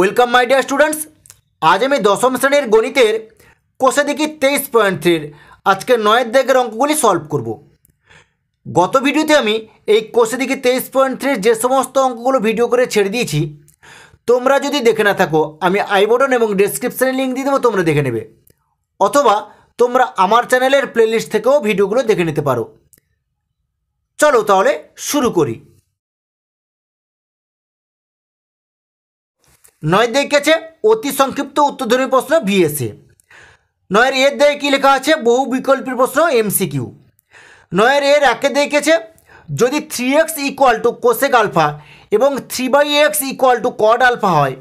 Welcome my dear students আজ আমি দশম শ্রেণীর গণিতের কোষে দেখি তেইশ পয়েন্ট থ্রির আজকে নয়ের দেগের অঙ্কগুলি সলভ করব গত ভিডিওতে আমি এই কোষে দেখি তেইশ পয়েন্ট থ্রির যে সমস্ত অঙ্কগুলো ভিডিও করে ছেড়ে দিয়েছি তোমরা যদি দেখে না থাকো আমি আই বটন এবং ডিসক্রিপশানে লিঙ্ক দিয়ে দেবো তোমরা দেখে নেবে অথবা তোমরা আমার চ্যানেলের প্লেলিস্ট থেকেও ভিডিওগুলো দেখে নিতে পারো চলো তাহলে শুরু করি নয় দেখেছে অতি সংক্ষিপ্ত উত্তরধর্মী প্রশ্ন ভিএসএ নয়ের এর দেয় কী লেখা আছে বহু বিকল্পের প্রশ্ন এমসিকিউ নয়ের এর একে দেখেছে যদি three X equal to cosec alpha এবং three by x equal to cot alpha হয়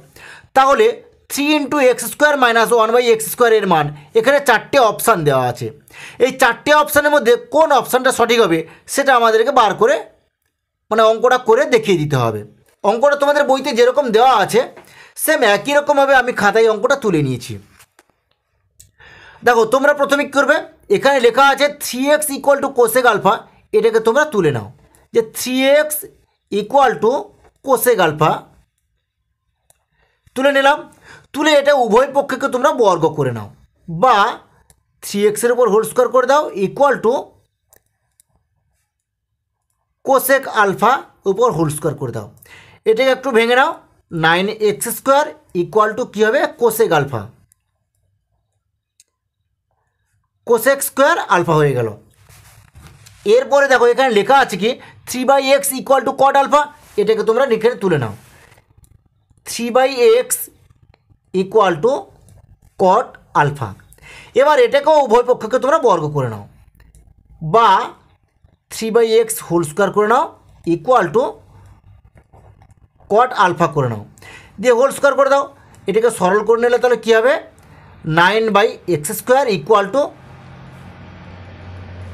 তাহলে three into x square minus one by X স্কোয়ারের মান এখানে চারটে অপশান দেওয়া আছে এই চারটে অপশানের মধ্যে কোন অপশানটা সঠিক হবে সেটা আমাদেরকে বার করে মানে অঙ্কটা করে দেখিয়ে দিতে হবে অঙ্কটা তোমাদের বইতে যেরকম দেওয়া আছে সেম একই রকমভাবে আমি খাতায় অঙ্কটা তুলে নিয়েছি দেখো তোমরা প্রথমে কী করবে এখানে লেখা আছে three X equal to cosec alpha এটাকে তোমরা তুলে নাও যে three X equal to cosec alpha তুলে নিলাম তুলে এটা উভয় পক্ষকে তোমরা বর্গ করে নাও বা থ্রি এক্সের উপর হোল স্কোয়ার করে দাও ইকুয়াল টু কোসেক আলফা উপর হোল স্কোয়ার করে দাও এটাকে একটু ভেঙে নাও nine X square equal to কী হবে cosec alpha cosec square alpha হয়ে গেল এরপরে দেখো এখানে লেখা আছে কি three by x equal to cot alpha এটাকে তোমরা লিখে তুলে নাও three by x equal to cot alpha এবার এটাকেও উভয় পক্ষকে তোমরা বর্গ করে নাও বা three by X whole square করে নাও ইকুয়াল টু কট আলফা করে নাও দিয়ে হোল স্কোয়ার করে দাও এটাকে সরল করে নিলে তাহলে কী হবে nine by x square equal to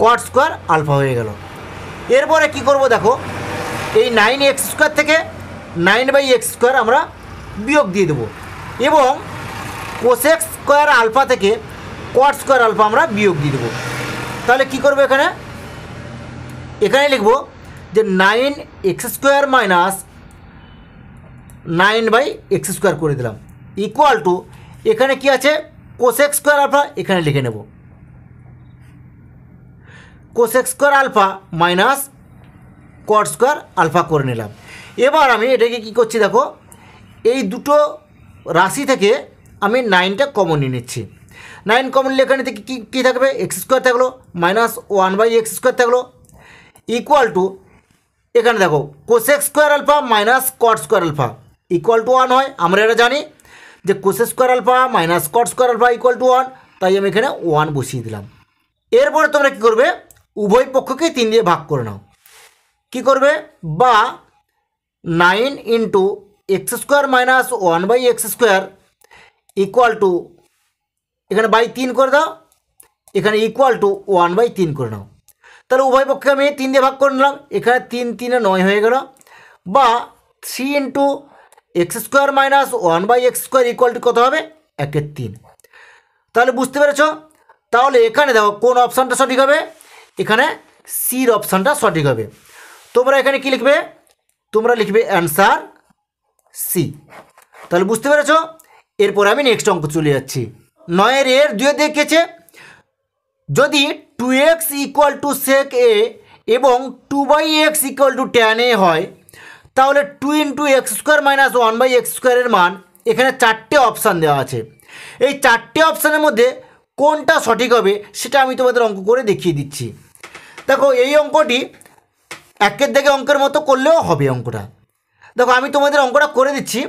cot square alpha হয়ে গেল এরপরে কি করব দেখো এই নাইন এক্স স্কোয়ার থেকে নাইন বাই এক্স স্কোয়ার আমরা বিয়োগ দিয়ে দেবো এবং কোসেক্স স্কোয়ার আলফা থেকে কট স্কোয়ার আলফা আমরা বিয়োগ দিয়ে দেবো তাহলে কি করবো এখানে এখানে লিখবো যে nine X square minus nine by x square করে দিলাম ইকুয়াল টু এখানে কি আছে কোসেক স্কোয়ার আলফা এখানে লিখে নেব cosec square alpha minus cot square alpha করে নিলাম এবার আমি এটাকে কি করছি দেখো এই দুটো রাশি থেকে আমি নাইনটা কমন নিয়ে নিচ্ছি নাইন কমন এখানে থেকে কী কী থাকবে এক্স স্কোয়ার থাকলো minus one by x square থাকলো ইকুয়াল টু এখানে দেখো cosec square alpha minus cot square alpha equal to one হয় আমরা এটা জানি যে cosec square alpha minus cot square alpha equal to one তাই আমি এখানে ওয়ান বসিয়ে দিলাম এরপরে তোমরা কী করবে উভয় পক্ষকেই তিন দিয়ে ভাগ করে নাও কী করবে বা nine into x square minus one by x square equal to এখানে বাই তিন করে দাও এখানে ইকুয়াল টু ওয়ান বাই তিন করে নাও তাহলে উভয় পক্ষে আমি তিন দিয়ে ভাগ করে নিলাম এখানে তিন তিনে নয় হয়ে গেল বা three into x square minus one by x square equal to কত হবে একের তিন তাহলে বুঝতে পেরেছ তাহলে এখানে দেখো কোন অপশানটা সঠিক হবে এখানে সির অপশানটা সঠিক হবে তোমরা এখানে কি লিখবে তোমরা লিখবে অ্যান্সার সি তাহলে বুঝতে পেরেছ এরপর আমি নেক্সট অঙ্ক চলে যাচ্ছি নয়ের এর দুয়ে দেখেছে যদি two x equal to sec A এবং two by x equal to tan A হয় তাহলে two into x square minus one by X স্কোয়ারের মান এখানে চারটে অপশান দেওয়া আছে এই চারটে অপশানের মধ্যে কোনটা সঠিক হবে সেটা আমি তোমাদের অঙ্ক করে দেখিয়ে দিচ্ছি দেখো এই অঙ্কটি একের দিকে অঙ্কের মতো করলেও হবে অঙ্কটা দেখো আমি তোমাদের অঙ্কটা করে দিচ্ছি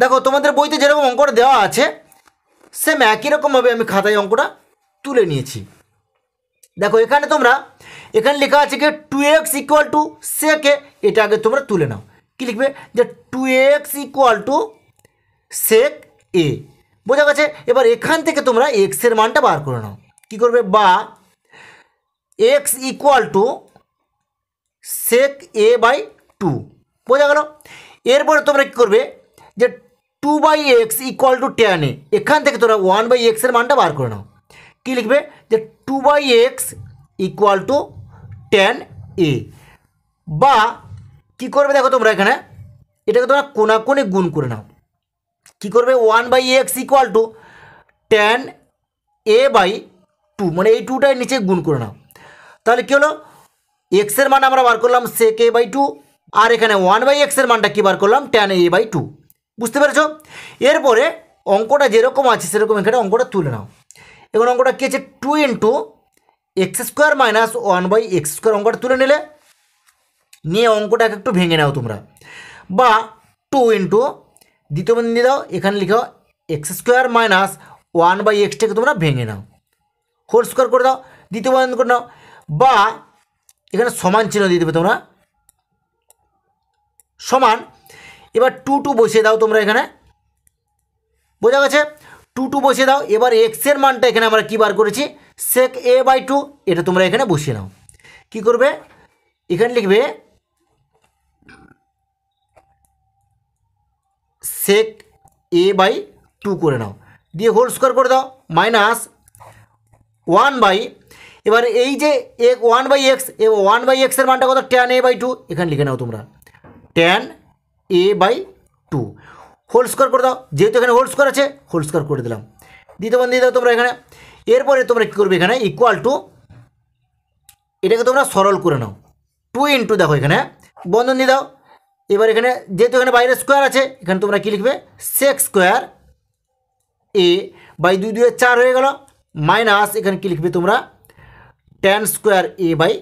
দেখো তোমাদের বইতে যেরকম অঙ্কটা দেওয়া আছে সেম একই রকমভাবে আমি খাতায় অঙ্কটা তুলে নিয়েছি দেখো এখানে তোমরা এখানে লেখা আছে কি টু এক্স ইকুয়াল টু কে এটা আগে তোমরা তুলে নাও কী লিখবে যে two x equal to sec A বোঝা গেছে এবার এখান থেকে তোমরা এক্সের মানটা বার করে নাও কী করবে বা x equal to sec A by two বোঝা গেল এরপরে তোমরা কী করবে যে two by x equal to tan A এখান থেকে তোমরা ওয়ান বাই এক্সের মানটা বার করে নাও কী লিখবে যে two by x equal to tan A বা কি করবে দেখো তোমরা এখানে এটাকে তোমরা কোনে গুণ করে নাও কি করবে one by x equal to tan A by two মানে এই টুটাই নিচে গুণ করে নাও তাহলে কী হলো এক্সের মান আমরা বার করলাম সেক এ বাই টু আর এখানে ওয়ান বাই এক্সের মানটা কী বার করলাম ট্যান এ বাই টু বুঝতে পেরেছ এরপরে অঙ্কটা যেরকম আছে সেরকম এখানে অঙ্কটা তুলে নাও এখন অঙ্কটা কী আছে two into x square minus one by x square অঙ্কটা তুলে নিলে নিয়ে অঙ্কটাকে একটু ভেঙে নাও তোমরা বা টু ইন্টু দ্বিতীয় বন্ধু দিয়ে দাও এখানে লিখাও x square minus one by এক্সটাকে তোমরা ভেঙে নাও হোল স্কোয়ার করে দাও দ্বিতীয় বন্ধু করে নাও বা এখানে সমান চিহ্ন দিয়ে দেবে তোমরা সমান এবার টু টু বসিয়ে দাও তোমরা এখানে বোঝা গেছে টু টু বসিয়ে দাও এবার এক্সের মানটা এখানে আমরা কী বার করেছি সেক এ বাই টু এটা তোমরা এখানে বসিয়ে নাও কী করবে এখানে লিখবে সেক এ বাই টু করে নাও দিয়ে হোল স্কোয়ার করে দাও মাইনাস ওয়ান বাই এবার এই যে এক ওয়ান বাই এক্স এ ওয়ান বাই এক্সের মানটা কত ট্যান এ বাই টু এখানে লিখে নাও তোমরা tan A by two whole square করে দাও যেহেতু এখানে হোল স্কোয়ার আছে হোল স্কোয়ার করে দিলাম দ্বিতীয় দিয়ে দাও তোমরা এখানে এরপরে তোমরা কী করবে এখানে ইকুয়াল টু এটাকে তোমরা সরল করে নাও টু ইন্টু দেখো এখানে বন্ধন দিয়ে দাও এবার এখানে যেহেতু এখানে বাইরে স্কোয়ার আছে এখানে তোমরা কী লিখবে সেক্স স্কোয়ার এ বাই দুই দুয়ে চার হয়ে গেল মাইনাস এখানে কী লিখবে তোমরা টেন স্কোয়ার এ বাই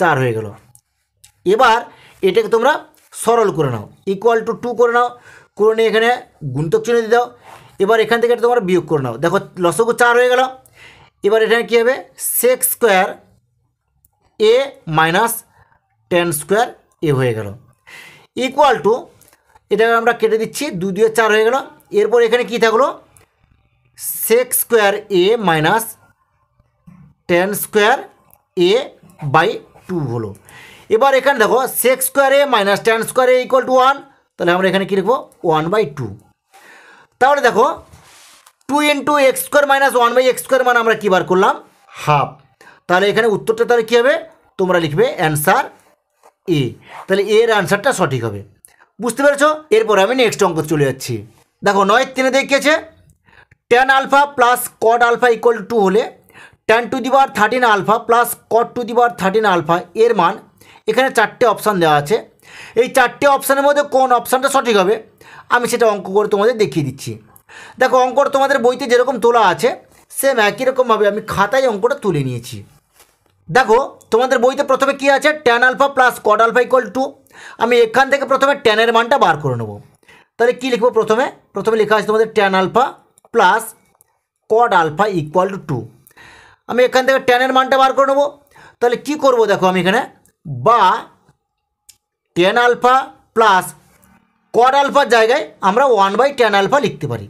চার হয়ে গেল এবার এটাকে তোমরা সরল করে নাও ইকুয়াল টু টু করে নাও করে নিয়ে এখানে গুণতক চিহ্ন দিয়ে দাও এবার এখান থেকে এটা তোমরা বিয়োগ করে নাও দেখো লসগু চার হয়ে গেল এবার এখানে কী হবে sec square A minus tan square A হয়ে গেল ইকুয়াল টু এটা আমরা কেটে দিচ্ছি দু দিয়ে চার হয়ে গেল এরপর এখানে কি থাকলো sec square A minus tan square A by two হলো এবার এখানে দেখো sec square A minus tan square A equal to one তাহলে আমরা এখানে কী লিখবো ওয়ান বাই টু তাহলে দেখো two into x square minus one by x square মানে আমরা কী বার করলাম হাফ তাহলে এখানে উত্তরটা তাহলে কী হবে তোমরা লিখবে অ্যান্সার এ তাহলে এর আনসারটা সঠিক হবে বুঝতে পেরেছ এরপর আমি নেক্সট অঙ্ক চলে যাচ্ছি দেখো নয় তিনে দেখিয়েছে tan alpha plus cot alpha equal to হলে tan to the power thirteen alpha plus cot to the power thirteen alpha এর মান এখানে চারটে অপশান দেওয়া আছে এই চারটে অপশানের মধ্যে কোন অপশানটা সঠিক হবে আমি সেটা অঙ্ক করে তোমাদের দেখিয়ে দিচ্ছি দেখো অঙ্ক তোমাদের বইতে যেরকম তোলা আছে সেম একই রকমভাবে আমি খাতায় অঙ্কটা তুলে নিয়েছি দেখো তোমাদের বইতে প্রথমে কী আছে tan alpha plus cot alpha equal to আমি এখান থেকে প্রথমে ট্যানের মানটা বার করে নেব তাহলে কী লিখবো প্রথমে প্রথমে লেখা আছে তোমাদের tan alpha plus cot alpha equal to two আমি এখান থেকে ট্যানের মানটা বার করে নেবো তাহলে কি করব দেখো আমি এখানে বা টেন আলফা প্লাস কড আলফার জায়গায় আমরা ওয়ান বাই টেন আলফা লিখতে পারি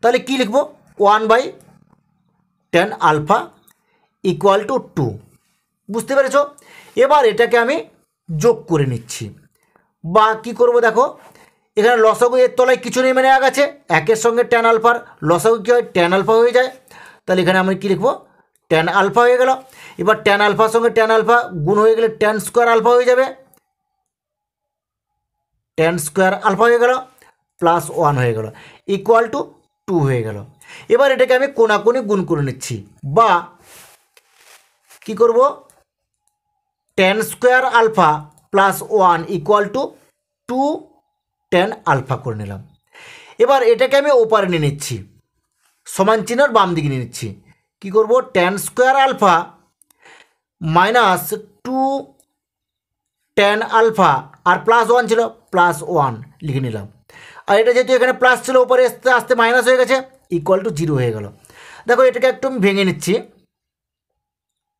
তাহলে কি লিখব one by tan alpha equal to two বুঝতে পেরেছ এবার এটাকে আমি যোগ করে নিচ্ছি বা কি করব দেখো এখানে লসাগু এর তলায় কিছু নেই মানে এক আছে একের সঙ্গে ট্যান আলফার লসাগু কী হয় ট্যান আলফা হয়ে যায় তাহলে এখানে আমি কী লিখবো ট্যান আলফা হয়ে গেল এবার ট্যান আলফার সঙ্গে ট্যান আলফা গুণ হয়ে গেলে ট্যান স্কোয়ার আলফা হয়ে যাবে ট্যান স্কোয়ার আলফা হয়ে গেল প্লাস ওয়ান হয়ে গেল ইকুয়াল টু টু হয়ে গেল এবার এটাকে আমি কোনাকুনি গুণ করে নিচ্ছি বা কি করব tan square alpha plus one equal to two tan alpha করে নিলাম এবার এটাকে আমি ওপারে নিয়ে নিচ্ছি সমান চিহ্নর বাম দিকে নিয়ে নিচ্ছি কী করবো tan square alpha minus two tan alpha আর প্লাস ওয়ান ছিল প্লাস ওয়ান লিখে নিলাম আর এটা যেহেতু এখানে প্লাস ছিল ওপরে আসতে আসতে মাইনাস হয়ে গেছে ইকুয়াল টু জিরো হয়ে গেল দেখো এটাকে একটু আমি ভেঙে নিচ্ছি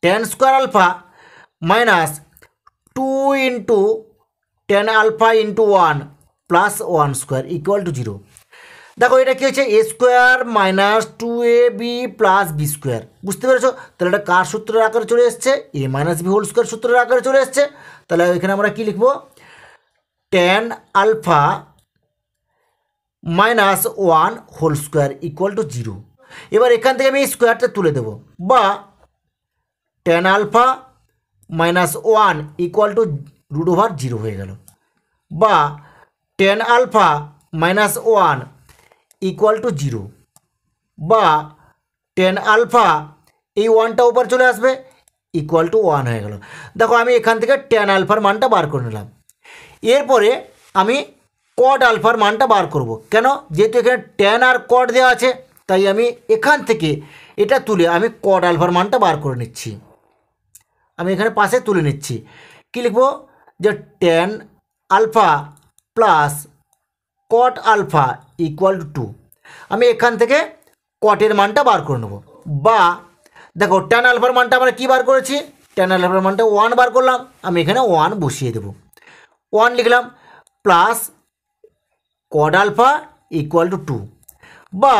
tan square alpha minus two into tan alpha into one plus one square equal to zero দেখো এটা কী হচ্ছে A square minus two A B plus B square বুঝতে পেরেছো তাহলে এটা কার সূত্রের আকারে চলে এসছে A minus B whole square সূত্রের আকারে চলে এসছে তাহলে এখানে আমরা কী লিখবো tan alpha minus one whole square equal to zero এবার এখান থেকে আমি স্কোয়ারটা তুলে দেবো বা tan alpha minus one equal to root over zero হয়ে গেল বা tan alpha minus one equal to zero বা টেন আলফা এই ওয়ানটা উপর চলে আসবে ইকুয়াল টু ওয়ান হয়ে গেল দেখো আমি এখান থেকে টেন আলফার মানটা বার করে নিলাম এরপরে আমি কট আলফার মানটা বার করব কেন যেহেতু এখানে টেন আর কট দেওয়া আছে তাই আমি এখান থেকে এটা তুলে আমি কট আলফার মানটা বার করে নিচ্ছি আমি এখানে পাশে তুলে নিচ্ছি কী লিখবো যে tan alpha plus cot alpha equal to two আমি এখান থেকে কটের মানটা বার করে নেব বা দেখো টেন আলফার মানটা আমরা কী বার করেছি টেন আলফার মানটা ওয়ান বার করলাম আমি এখানে ওয়ান বসিয়ে দেব ওয়ান লিখলাম plus cot alpha equal to two বা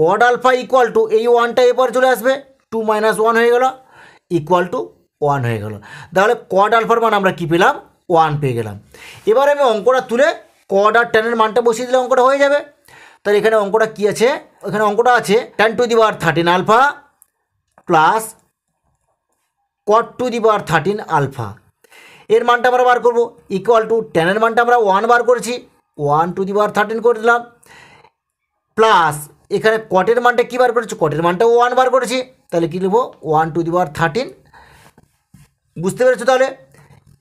কড আলফা ইকুয়াল টু এই ওয়ানটা এরপর চলে আসবে টু মাইনাস ওয়ান হয়ে গেল ইকুয়াল টু ওয়ান হয়ে গেল তাহলে কড আলফার মান আমরা কী পেলাম ওয়ান পেয়ে গেলাম এবার আমি অঙ্কটা তুলে কড আর টেনের মানটা বসিয়ে দিলে অঙ্কটা হয়ে যাবে তাহলে এখানে অঙ্কটা কী আছে এখানে অঙ্কটা আছে tan to the power thirteen alpha plus cot to the power thirteen alpha এর মানটা আমরা বার করবো ইকুয়াল টু টেনের মানটা আমরা ওয়ান বার করেছি one to the power thirteen করে দিলাম প্লাস এখানে কটের মানটা কী বার করেছি কটের মানটা ওয়ান বার করেছি তাহলে কী নেবো one to the power thirteen বুঝতে পেরেছো তাহলে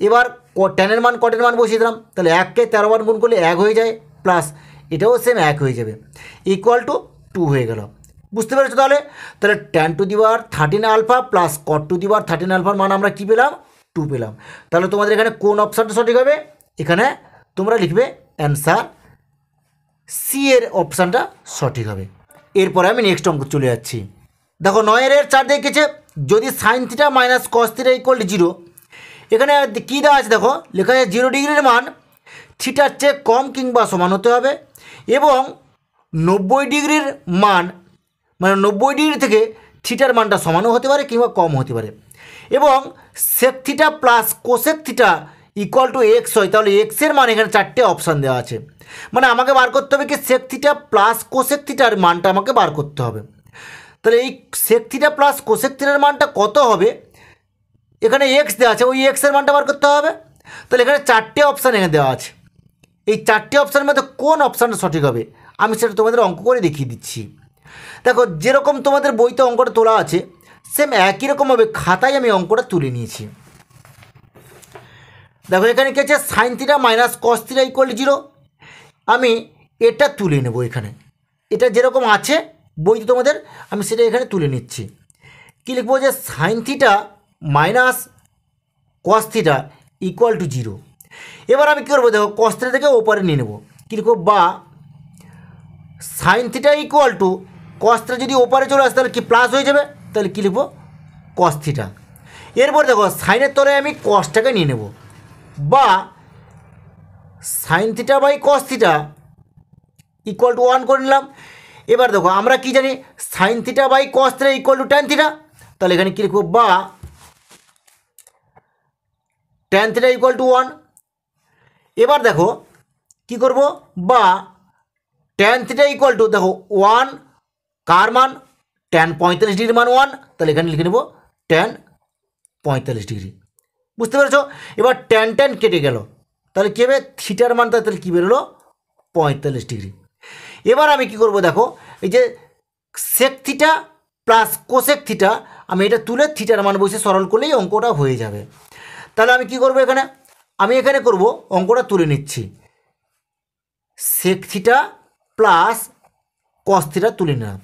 এবার ক টেনের মান কটের মান বসিয়ে দিলাম তাহলে এককে তেরো বার গুণ করলে এক হয়ে যায় প্লাস এটাও সেম এক হয়ে যাবে ইকুয়াল টু টু হয়ে গেল বুঝতে পেরেছো তাহলে তাহলে tan to the power thirteen alpha plus cot to the power thirteen আলফার মান আমরা কী পেলাম টু পেলাম তাহলে তোমাদের এখানে কোন অপশানটা সঠিক হবে এখানে তোমরা লিখবে অ্যান্সার সি এর অপশানটা সঠিক হবে এরপরে আমি নেক্সট অঙ্ক চলে যাচ্ছি দেখো নয়ের এর চার দেখেছে যদি sine theta minus cos theta to zero এখানে কী দেওয়া আছে দেখো লেখা আছে জিরো ডিগ্রির মান থিটার চেয়ে কম কিংবা সমান হতে হবে এবং নব্বই ডিগ্রির মান মানে নব্বই ডিগ্রি থেকে থিটার মানটা সমানও হতে পারে কিংবা কম হতে পারে এবং sec theta plus cosec theta equal to x হয় তাহলে এক্সের মান এখানে চারটে অপশান দেওয়া আছে মানে আমাকে বার করতে হবে কি সেক থিটা প্লাস কোশেক থিটার মানটা আমাকে বার করতে হবে তাহলে এই সেক থিটা প্লাস কোশেক থিটার মানটা কত হবে এখানে এক্স দেওয়া আছে ওই এক্সের মানটা বার করতে হবে তাহলে এখানে চারটে অপশান এখানে দেওয়া আছে এই চারটে অপশানের মধ্যে কোন অপশানটা সঠিক হবে আমি সেটা তোমাদের অঙ্ক করে দেখিয়ে দিচ্ছি দেখো যেরকম তোমাদের বইতে অঙ্কটা তোলা আছে সেম একই রকমভাবে খাতায় আমি অঙ্কটা তুলে নিয়েছি দেখো এখানে কি আছে sine theta minus cos theta equal zero আমি এটা তুলে নেব এখানে এটা যেরকম আছে বইতে তোমাদের আমি সেটা এখানে তুলে নিচ্ছি কি লিখবো যে sine theta minus cos theta equal to zero এবার আমি কী করবো দেখো কস থিটা থেকে ওপারে নিয়ে নেবো কী লিখবো বা sine theta equal to cos theta যদি ওপারে চলে আসে তাহলে কি প্লাস হয়ে যাবে তাহলে কী লিখবো কস থিটা এরপর দেখো সাইনের তলে আমি কসটাকে নিয়ে নেব বা sine theta by cos theta equal to one করে নিলাম এবার দেখো আমরা কি জানি sine theta by cos theta equal to tan theta তাহলে এখানে কী লিখবো বা tan theta equal to one এবার দেখো কি করব বা ট্যান থিটা ইকুয়াল টু দেখো ওয়ান কার মান ট্যান পঁয়তাল্লিশ ডিগ্রি মান ওয়ান তাহলে এখানে লিখে নেব ট্যান পঁয়তাল্লিশ ডিগ্রি বুঝতে পেরেছ এবার ট্যান ট্যান কেটে গেল তাহলে কি হবে থিটার মানটা তাহলে কী বেরোলো পঁয়তাল্লিশ ডিগ্রি এবার আমি কি করব দেখো এই যে sec theta plus cosec theta আমি এটা তুলে থিটার মান বসে সরল করলেই অঙ্কটা হয়ে যাবে তাহলে আমি কি করব এখানে আমি এখানে করব অঙ্কটা তুলে নিচ্ছি sec theta plus cos theta তুলে নিলাম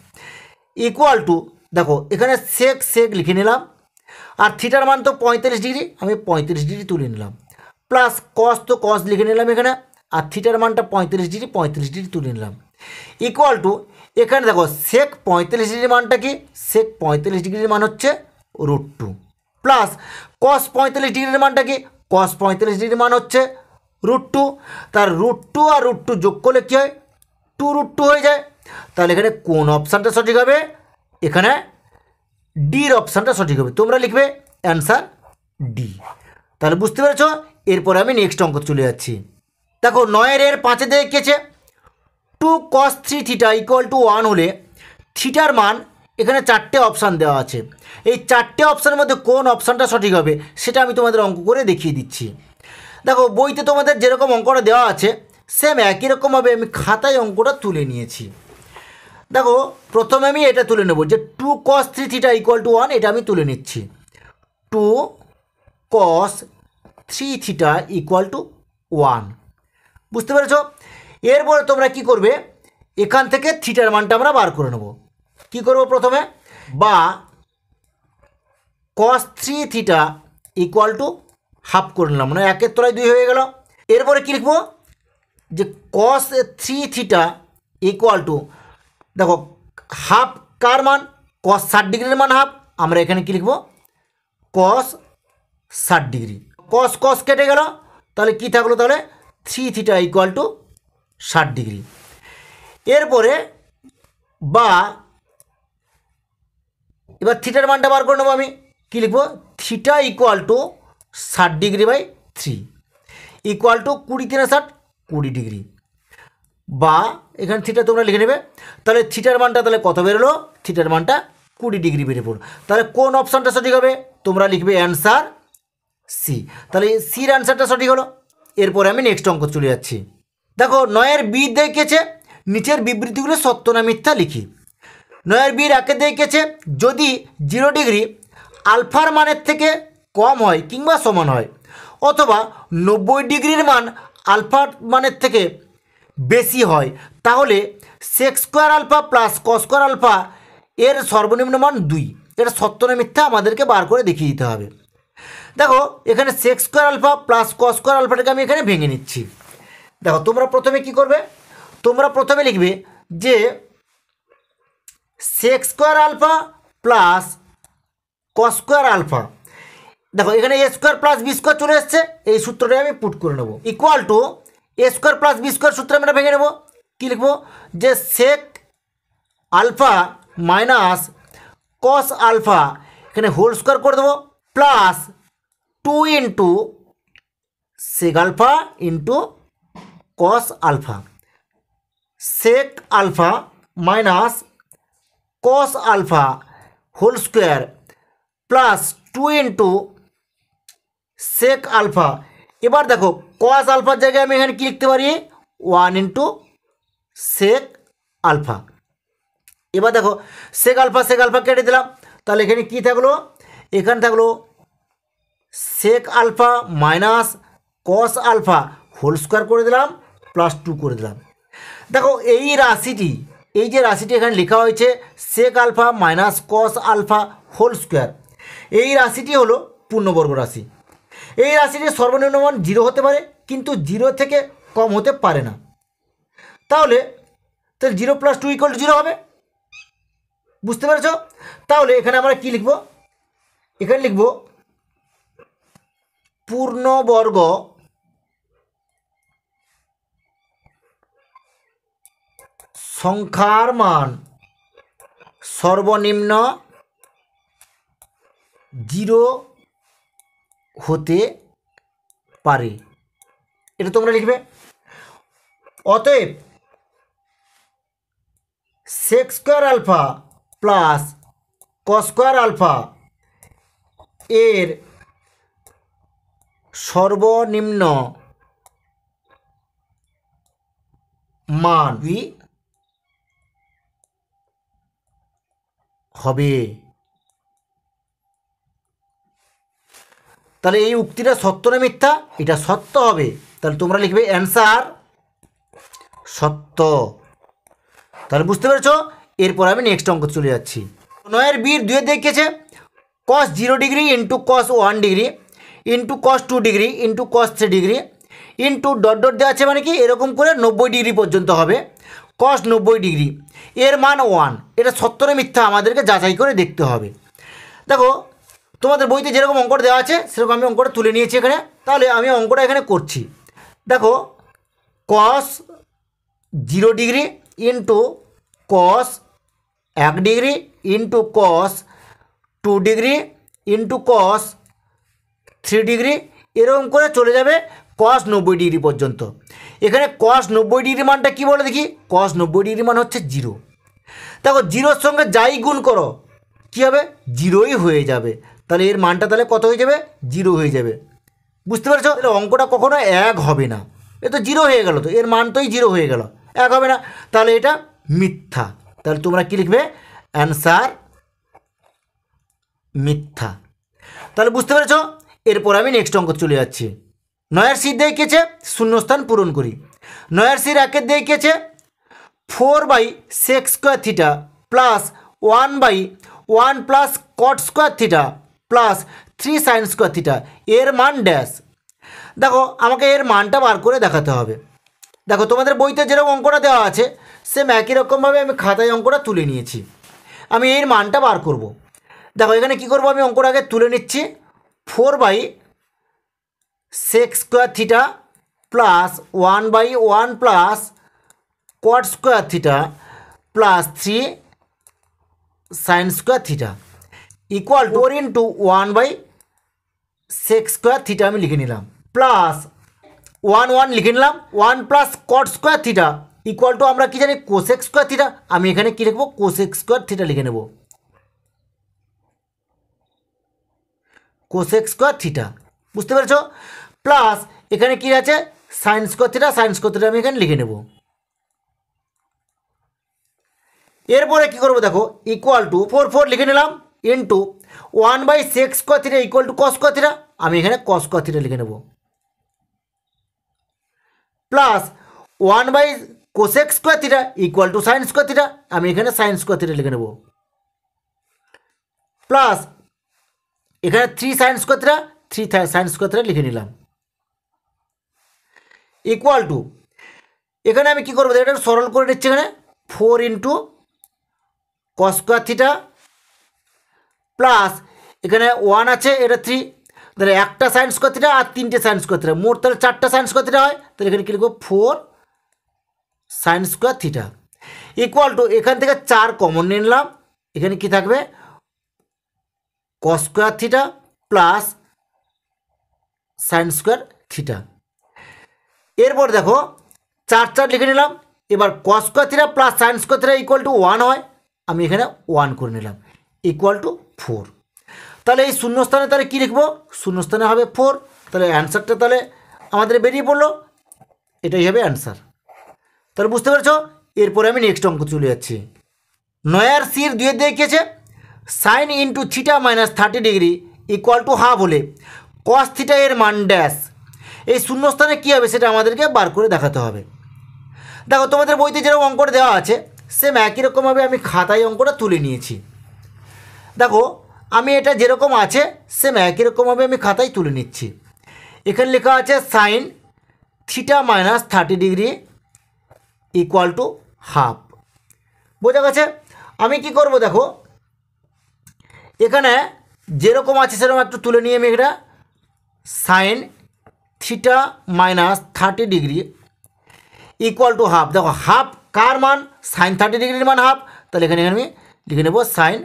ইকুয়াল টু দেখো এখানে সেক সেক লিখে নিলাম আর থিটার মান তো পঁয়তাল্লিশ ডিগ্রি আমি পঁয়ত্রিশ ডিগ্রি তুলে নিলাম প্লাস কস তো কস লিখে নিলাম এখানে আর থিটার মানটা পঁয়ত্রিশ ডিগ্রি পঁয়ত্রিশ ডিগ্রি তুলে নিলাম ইকুয়াল টু এখানে দেখো সেক পঁয়তাল্লিশ ডিগ্রির মানটা কি সেক পঁয়তাল্লিশ ডিগ্রির মান হচ্ছে রুট টু প্লাস কস পঁয়তাল্লিশ ডিগ্রির মানটা কি কস পঁয়তাল্লিশ ডিগ্রির মান হচ্ছে রুট টু তার রুট টু আর রুট টু যোগ করলে কী হয় টু রুট টু হয়ে যায় তাহলে এখানে কোন অপশানটা সঠিক হবে এখানে ডির অপশানটা সঠিক হবে তোমরা লিখবে অ্যান্সার ডি তাহলে বুঝতে পেরেছো এরপর আমি নেক্সট অঙ্ক চলে যাচ্ছি দেখো নয়ের এর পাঁচে দিয়ে কেছে two cos three theta equal to one হলে থিটার মান এখানে চারটে অপশান দেওয়া আছে এই চারটে অপশানের মধ্যে কোন অপশানটা সঠিক হবে সেটা আমি তোমাদের অঙ্ক করে দেখিয়ে দিচ্ছি দেখো বইতে তোমাদের যেরকম অঙ্কটা দেওয়া আছে সেম একই রকমভাবে আমি খাতায় অঙ্কটা তুলে নিয়েছি দেখো প্রথমে আমি এটা তুলে নেব যে two cos three theta equal to one এটা আমি তুলে নিচ্ছি two cos three theta equal to one বুঝতে পেরেছ এরপরে তোমরা কি করবে এখান থেকে থিটার মানটা আমরা বার করে নেব কি করব প্রথমে বা cos three theta equal to half করে নিলাম মানে একের তলায় দুই হয়ে গেল এরপরে কী লিখবো যে cos three theta equal to দেখো হাফ কার মান কস ষাট ডিগ্রির মান হাফ আমরা এখানে কী লিখবো কস ষাট ডিগ্রি কস কস কেটে গেল তাহলে কি থাকলো তাহলে থ্রি থিটা ইকুয়াল টু ষাট ডিগ্রি এরপরে বা এবার থিটার মানটা বার করে নেবো আমি কী লিখবো থিটা ইকুয়াল টু ষাট degree by three equal to কুড়ি তিনে ষাট কুড়ি ডিগ্রি বা এখানে থিটা তোমরা লিখে নেবে তাহলে থিটার মানটা তাহলে কত বেরোলো থিটার মানটা কুড়ি ডিগ্রি বেরিয়ে পড়লো তাহলে কোন অপশানটা সঠিক হবে তোমরা লিখবে অ্যান্সার সি তাহলে সির আনসারটা সঠিক হলো এরপরে আমি নেক্সট অঙ্ক চলে যাচ্ছি দেখো নয়ের বি দেখেছে নিচের বিবৃতিগুলো সত্য না মিথ্যা লিখি নয়ের বি রাকে দেখেছে যদি জিরো ডিগ্রি আলফার মানের থেকে কম হয় কিংবা সমান হয় অথবা নব্বই ডিগ্রির মান আলফার মানের থেকে বেশি হয় তাহলে sec square alpha plus cos square alpha এর সর্বনিম্ন মান দুই এটা সত্য না মিথ্যা আমাদেরকে বার করে দেখিয়ে দিতে হবে দেখো এখানে sec square alpha plus cos square আলফাটাকে আমি এখানে ভেঙে নিচ্ছি দেখো তোমরা প্রথমে কি করবে তোমরা প্রথমে লিখবে যে sec square alpha plus cos square alpha দেখো এখানে A square plus B square চলে এসছে এই সূত্রটা আমি পুট করে নেবো equal to A square plus B square সূত্র আমরা ভেঙে নেবো কী লিখবো যে sec alpha minus cos alpha এখানে হোল স্কোয়ার করে দেবো plus two into sec alpha into cos alpha sec alpha minus cos alpha whole square plus two into sec alpha এবার দেখো কস আলফার জায়গায় আমি এখানে কী লিখতে পারি ওয়ান ইন্টু সেক আলফা এবার দেখো সেক আলফা সেক আলফা কেটে দিলাম তাহলে এখানে কি থাকলো এখানে থাকলো sec alpha minus cos alpha whole square করে দিলাম প্লাস টু করে দিলাম দেখো এই রাশিটি এই যে রাশিটি এখানে লেখা হয়েছে sec alpha minus cos alpha whole square এই রাশিটি হলো পূর্ণবর্গ রাশি এই রাশিটির সর্বনিম্ন মান জিরো হতে পারে কিন্তু জিরো থেকে কম হতে পারে না তাহলে তাহলে zero plus two equal zero হবে বুঝতে পেরেছ তাহলে এখানে আমরা কি লিখব এখানে লিখবো পূর্ণবর্গ সংখ্যার মান সর্বনিম্ন জিরো হতে পারে এটা তোমরা লিখবে অতএব sec square alpha plus cos square alpha এর সর্বনিম্ন মান হবে তাহলে এই উক্তিটা সত্য না মিথ্যা এটা সত্য হবে তাহলে তোমরা লিখবে অ্যান্সার সত্য তাহলে বুঝতে পেরেছ এরপর আমি নেক্সট অঙ্ক চলে যাচ্ছি নয়ের বীর দুয়ে দেখেছে cos zero degree into cos one degree into cos two degree into cos three degree into dot dot দেওয়া আছে মানে কি এরকম করে নব্বই ডিগ্রি পর্যন্ত হবে কস নব্বই ডিগ্রি এর মান ওয়ান এটা সত্তর মিথ্যা আমাদেরকে যাচাই করে দেখতে হবে দেখো তোমাদের বইতে যেরকম অঙ্কটা দেওয়া আছে সেরকম আমি অঙ্কটা তুলে নিয়েছি এখানে তাহলে আমি অঙ্কটা এখানে করছি দেখো cos zero degree into cos এক degree into cos two degree into cos three degree এরকম করে চলে যাবে কস নব্বই ডিগ্রি পর্যন্ত এখানে কস নব্বই ডিগ্রি মানটা কী বলে দেখি কস নব্বই ডিগ্রি মান হচ্ছে জিরো দেখো জিরোর সঙ্গে যাই গুণ করো কী হবে জিরোই হয়ে যাবে তাহলে এর মানটা তাহলে কত হয়ে যাবে জিরো হয়ে যাবে বুঝতে পারছো এর অঙ্কটা কখনো এক হবে না এ তো জিরো হয়ে গেলো তো এর মান তোই জিরো হয়ে গেল এক হবে না তাহলে এটা মিথ্যা তাহলে তোমরা কী লিখবে অ্যান্সার মিথ্যা তাহলে বুঝতে পেরেছো এরপর আমি নেক্সট অঙ্ক চলে যাচ্ছি নয়ার সি শূন্য শূন্যস্থান পূরণ করি নয়ার একের দিয়ে কেছে four by sec square theta plus one by one plus cot square theta plus three sine square theta এর মান ড্যাশ দেখো আমাকে এর মানটা বার করে দেখাতে হবে দেখো তোমাদের বইতে যেরকম অঙ্কটা দেওয়া আছে সেম একই রকমভাবে আমি খাতায় অঙ্কটা তুলে নিয়েছি আমি এর মানটা বার করব। দেখো এখানে কি করব আমি অঙ্কটাকে তুলে নিচ্ছি four by sec square theta plus one by one plus cot square theta plus three sine square theta equal to four into one by sec square theta আমি লিখে নিলাম প্লাস ওয়ান ওয়ান লিখে নিলাম one plus cot square theta equal to আমরা কী জানি cosec square theta আমি এখানে কী লিখবো কোসেক স্কোয়ার থিটা লিখে নেবো কোসেক স্কোয়ার থিটা বুঝতে পেরেছ প্লাস এখানে কি আছে sine square theta sine square theta আমি এখানে লিখে নেব এরপরে কি করবো দেখো ইকুয়াল টু ফোর ফোর লিখে নিলাম into one by sec square theta equal to cos square theta আমি এখানে কস স্কোয়ার থিটা লিখে নেব plus one by cosec square theta equal to sine square theta আমি এখানে সাইন স্কোয়ার থিটা লিখে নেব প্লাস এখানে থ্রি সাইন স্কোয়ারটা থ্রি সাইন স্কোয়ারটা লিখে নিলাম ইকুয়াল টু এখানে আমি কি করবো এটা সরল করে নিচ্ছি এখানে four into cos square theta plus এখানে ওয়ান আছে এটা থ্রি তাহলে একটা সায়েন্স স্কোয়ার থিটা আর তিনটে সায়েন্স স্কোয়ার থিটা মোট তাহলে চারটা সায়েন্স স্কোয়ার থিটা হয় তাহলে এখানে কী লিখবো four sine square theta equal to এখান থেকে চার কমন নিয়ে নিলাম এখানে কী থাকবে cos square theta plus sine square theta এরপর দেখো চার চার লিখে নিলাম এবার cos square theta plus sine square theta equal to one হয় আমি এখানে ওয়ান করে নিলাম ইকুয়াল টু ফোর তাহলে এই শূন্যস্থানে তাহলে কী লিখবো শূন্যস্থানে হবে ফোর তাহলে অ্যান্সারটা তাহলে আমাদের বেরিয়ে পড়লো এটাই হবে অ্যান্সার তাহলে বুঝতে পেরেছ এরপরে আমি নেক্সট অঙ্ক চলে যাচ্ছি নয়ার সির দুয়ে দিয়ে কেছে sine into theta minus thirty degree equal to half হলে কস থিটা এর মান ড্যাশ এই শূন্যস্থানে কী হবে সেটা আমাদেরকে বার করে দেখাতে হবে দেখো তোমাদের বইতে যেরকম অঙ্কটা দেওয়া আছে সেম একই রকমভাবে আমি খাতায় অঙ্কটা তুলে নিয়েছি দেখো আমি এটা যেরকম আছে সেম একই রকমভাবে আমি খাতায় তুলে নিচ্ছি এখানে লেখা আছে sine theta minus thirty degree equal to half বোঝা গেছে আমি কি করব দেখো এখানে যেরকম আছে সেরকম একটু তুলে নিয়ে আমি এটা sine theta minus thirty degree equal to half দেখো হাফ কার মান সাইন থার্টি ডিগ্রির মান হাফ তাহলে এখানে আমি লিখে নেব সাইন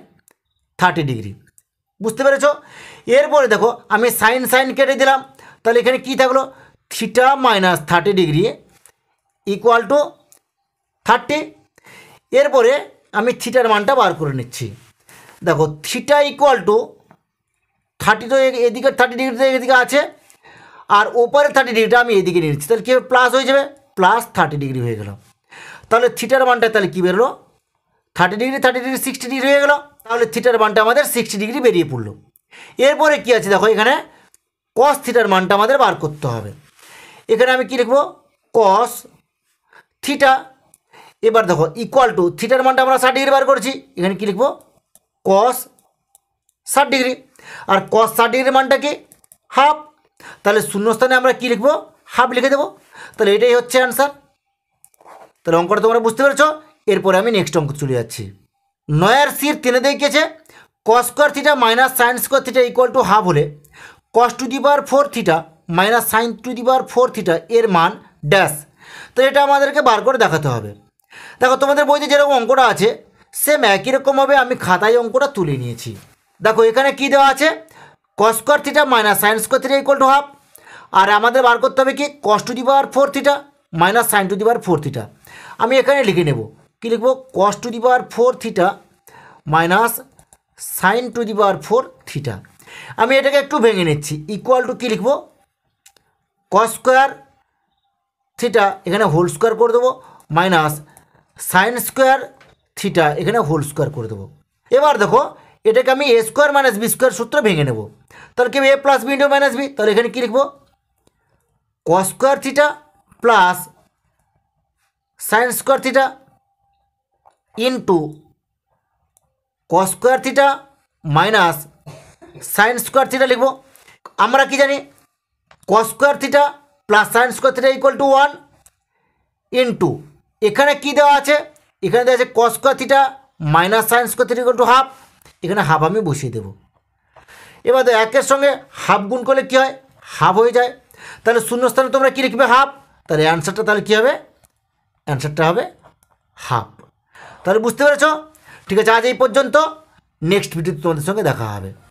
থার্টি ডিগ্রি বুঝতে পেরেছ এরপরে দেখো আমি সাইন সাইন কেটে দিলাম তাহলে এখানে কি থাকলো theta minus thirty degree equal to thirty এরপরে আমি থিটার মানটা বার করে নিচ্ছি দেখো থিটা ইকুয়াল টু থার্টি তো এদিকে থার্টি ডিগ্রি এদিকে আছে আর ওপারে থার্টি ডিগ্রিটা আমি এদিকে নিচ্ছি তাহলে কী প্লাস হয়ে যাবে প্লাস থার্টি ডিগ্রি হয়ে গেল তাহলে থিটার মানটা তাহলে কী বেরোলো thirty degree thirty degree sixty degree হয়ে গেল তাহলে থিটার মানটা আমাদের সিক্সটি ডিগ্রি বেরিয়ে পড়লো এরপরে কী আছে দেখো এখানে কস থিটার মানটা আমাদের বার করতে হবে এখানে আমি কী লিখবো কস থিটা এবার দেখো ইকুয়াল টু থিটার মানটা আমরা ষাট ডিগ্রি বার করেছি এখানে কী লিখবো কস ষাট ডিগ্রি আর কস ষাট ডিগ্রির মানটা কি হাফ তাহলে শূন্যস্থানে আমরা কি লিখবো হাফ লিখে দেবো তাহলে এটাই হচ্ছে অ্যান্সার তাহলে অঙ্কটা তোমরা বুঝতে পেরেছ এরপরে আমি নেক্সট অঙ্ক চলে যাচ্ছি নয়ার সির তিনে দেখিয়েছে cos square theta minus sine square theta equal to half হলে cos to the power four theta minus sine to the power four theta এর মান ড্যাশ তো এটা আমাদেরকে বার করে দেখাতে হবে দেখো তোমাদের বইতে যেরকম অঙ্কটা আছে সেম একই রকমভাবে আমি খাতায় অঙ্কটা তুলে নিয়েছি দেখো এখানে কি দেওয়া আছে cos square theta minus sine square theta equal to half আর আমাদের বার করতে হবে কি cos to the power four theta minus sine to the power four theta আমি এখানে লিখে নেব কি লিখবো cos to the power four theta minus sine to the power four theta আমি এটাকে একটু ভেঙে নিচ্ছি ইকুয়াল টু কী লিখব কস স্কোয়ার থিটা এখানে হোল স্কোয়ার করে দেবো মাইনাস সাইন স্কোয়ার থিটা এখানে হোল স্কোয়ার করে দেবো এবার দেখো এটাকে আমি a square minus b square সূত্র ভেঙে নেবো তাহলে কি a plus b into minus b তাহলে এখানে কী লিখবো cos square theta plus sine square theta into cos square theta minus sine square theta লিখবো আমরা কি জানি cos square theta plus sine square theta equal to one into এখানে কী দেওয়া আছে এখানে দেওয়া আছে cos square theta minus sine square theta equal to half এখানে হাফ আমি বসিয়ে দেবো এবার একের সঙ্গে হাফ গুণ করলে কী হয় হাফ হয়ে যায় তাহলে শূন্যস্থানে তোমরা কী লিখবে হাফ তাহলে অ্যান্সারটা তাহলে কী হবে অ্যান্সারটা হবে হাফ তাহলে বুঝতে পেরেছ ঠিক আছে আজ এই পর্যন্ত নেক্সট ভিডিওতে তোমাদের সঙ্গে দেখা হবে